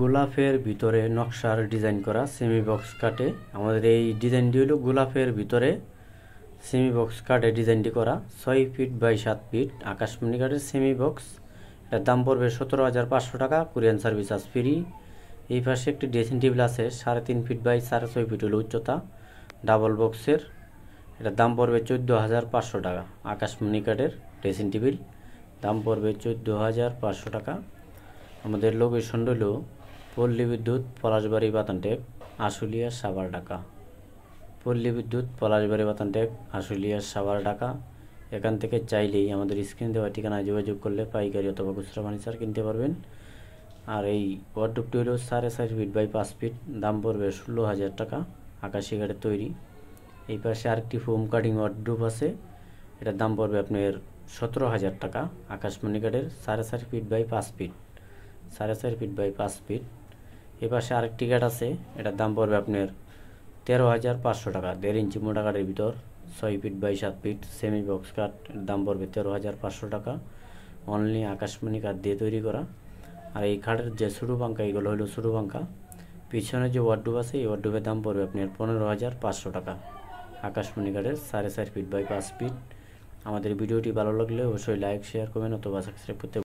গোলাপের ভিতরে নকশার ডিজাইন করা সেমি বক্স কাটে আমাদের এই ডিজাইনটি হলো গোলাপের ভিতরে সেমি বক্স কাটে ডিজাইনটি করা ছয় ফিট বাই সাত ফিট আকাশমণি কাঠের সেমি বক্স এটার দাম পড়বে সতেরো হাজার পাঁচশো টাকা কোরিয়ান সার্ভিস আস ফ্রি এই পাশে একটি ড্রেসিং টেবিল আছে সাড়ে তিন ফিট বাই সাড়ে ছয় ফিট হলো উচ্চতা ডাবল বক্সের এটার দাম পড়বে চোদ্দো হাজার পাঁচশো টাকা আকাশমণি কাঠের ড্রেসিং টেবিল দাম পড়বে চোদ্দো হাজার পাঁচশো টাকা আমাদের লোকেশন রইল পল্লী বিদ্যুৎ পলাশবাড়ি বাতানটেপ আশুলিয়া সাভার ঢাকা পল্লী বিদ্যুৎ পলাশবাড়ি বাতানটেপ আশুলিয়া সাভার ঢাকা এখান থেকে চাইলেই আমাদের স্ক্রিন দেওয়া ঠিকানায় যোগাযোগ করলে পাইকারি অথবা খুচরা ফার্নিচার কিনতে পারবেন আর এই ওয়ার্ডরোবটি হলো সাড়ে চার ফিট বাই পাঁচ ফিট দাম পড়বে ষোলো হাজার টাকা আকাশি গাড়ি তৈরি এই পাশে আরেকটি ফোম কাটিং ওয়ার্ডরোব আছে এটার দাম পড়বে আপনার সতেরো হাজার টাকা আকাশমণি গার্ডের সাড়ে চার ফিট বাই পাঁচ ফিট সাড়ে চার ফিট বাই পাঁচ ফিট এপাশে আরেকটি গেট আছে এটার দাম পড়বে আপনার তেরো হাজার পাঁচশো টাকা দেড় ইঞ্চি মোটা কাঠের ভিতর ছয় ফিট বাই সাত ফিট সেমি বক্স কাঠ দাম পড়বে তেরো হাজার পাঁচশো টাকা অনলি আকাশমণি কাঠ দিয়ে তৈরি করা আর এই খাটের যে ছোটো পাঙ্কা এগুলো হলো ছোটো পাঙ্কা পিছনে যে ওয়ার্ডুব আছে এই ওয়ার্ডুবের দাম পড়বে আপনার পনেরো হাজার পাঁচশো টাকা আকাশমণি কাঠের সাড়ে চার ফিট বাই পাঁচ ফিট আমাদের ভিডিওটি ভালো লাগলে অবশ্যই লাইক শেয়ার করবেন অথবা সাবস্ক্রাইব করতে